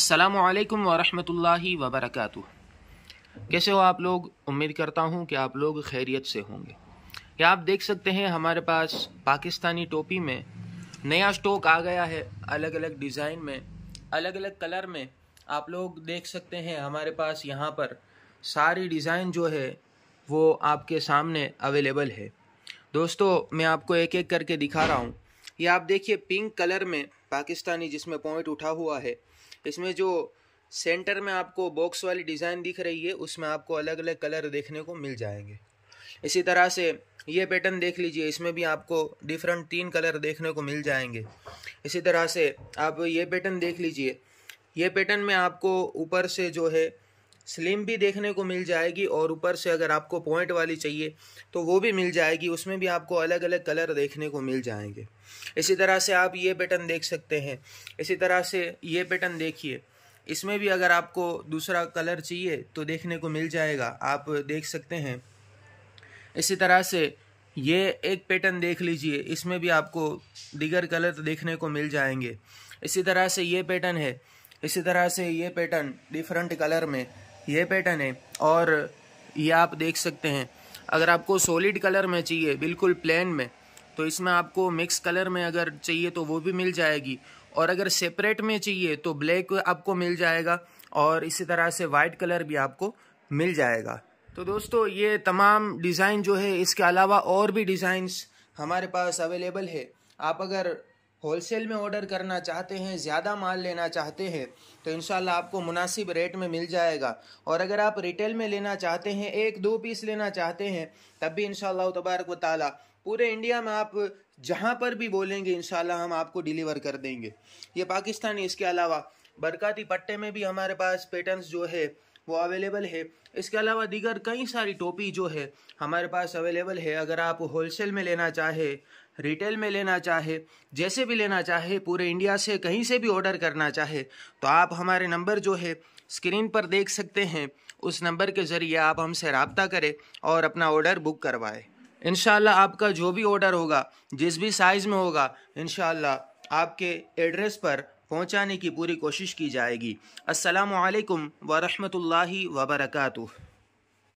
असलकम वरहि वबरक कैसे हो आप लोग उम्मीद करता हूँ कि आप लोग खैरियत से होंगे क्या आप देख सकते हैं हमारे पास पाकिस्तानी टोपी में नया स्टॉक आ गया है अलग अलग डिज़ाइन में अलग अलग कलर में आप लोग देख सकते हैं हमारे पास यहाँ पर सारी डिज़ाइन जो है वो आपके सामने अवेलेबल है दोस्तों मैं आपको एक एक करके दिखा रहा हूँ ये आप देखिए पिंक कलर में पाकिस्तानी जिसमें पॉइंट उठा हुआ है इसमें जो सेंटर में आपको बॉक्स वाली डिज़ाइन दिख रही है उसमें आपको अलग अलग कलर देखने को मिल जाएंगे इसी तरह से ये पैटर्न देख लीजिए इसमें भी आपको डिफरेंट तीन कलर देखने को मिल जाएंगे इसी तरह से आप ये पैटर्न देख लीजिए ये पैटर्न में आपको ऊपर से जो है स्लिम भी देखने को मिल जाएगी और ऊपर से अगर आपको पॉइंट वाली चाहिए तो वो भी मिल जाएगी उसमें भी आपको अलग अलग कलर देखने को मिल जाएंगे इसी तरह से आप ये पैटर्न देख सकते हैं इसी तरह से ये पैटर्न देखिए इसमें भी अगर आपको दूसरा कलर चाहिए तो देखने को मिल जाएगा आप देख सकते हैं इसी तरह से ये एक पैटर्न देख लीजिए इसमें भी आपको दिगर कलर देखने को मिल जाएंगे इसी तरह से ये पैटर्न है इसी तरह से ये पैटर्न डिफरेंट कलर में ये पैटर्न है और ये आप देख सकते हैं अगर आपको सॉलिड कलर में चाहिए बिल्कुल प्लेन में तो इसमें आपको मिक्स कलर में अगर चाहिए तो वो भी मिल जाएगी और अगर सेपरेट में चाहिए तो ब्लैक आपको मिल जाएगा और इसी तरह से वाइट कलर भी आपको मिल जाएगा तो दोस्तों ये तमाम डिज़ाइन जो है इसके अलावा और भी डिज़ाइंस हमारे पास अवेलेबल है आप अगर होलसेल में ऑर्डर करना चाहते हैं ज़्यादा माल लेना चाहते हैं तो इन आपको मुनासिब रेट में मिल जाएगा और अगर आप रिटेल में लेना चाहते हैं एक दो पीस लेना चाहते हैं तब भी इन तबारक वाली पूरे इंडिया में आप जहाँ पर भी बोलेंगे इन हम आपको डिलीवर कर देंगे ये पाकिस्तानी इसके अलावा बरकती पट्टे में भी हमारे पास पेटर्न्स जो है वो अवेलेबल है इसके अलावा दीगर कई सारी टोपी जो है हमारे पास अवेलेबल है अगर आप होलसेल में लेना चाहे रिटेल में लेना चाहे जैसे भी लेना चाहे पूरे इंडिया से कहीं से भी ऑर्डर करना चाहे तो आप हमारे नंबर जो है स्क्रीन पर देख सकते हैं उस नंबर के ज़रिए आप हमसे रबता करें और अपना ऑर्डर बुक करवाएं इन आपका जो भी ऑर्डर होगा जिस भी साइज़ में होगा इन आपके एड्रेस पर पहुंचाने की पूरी कोशिश की जाएगी असलकम वालेकुम व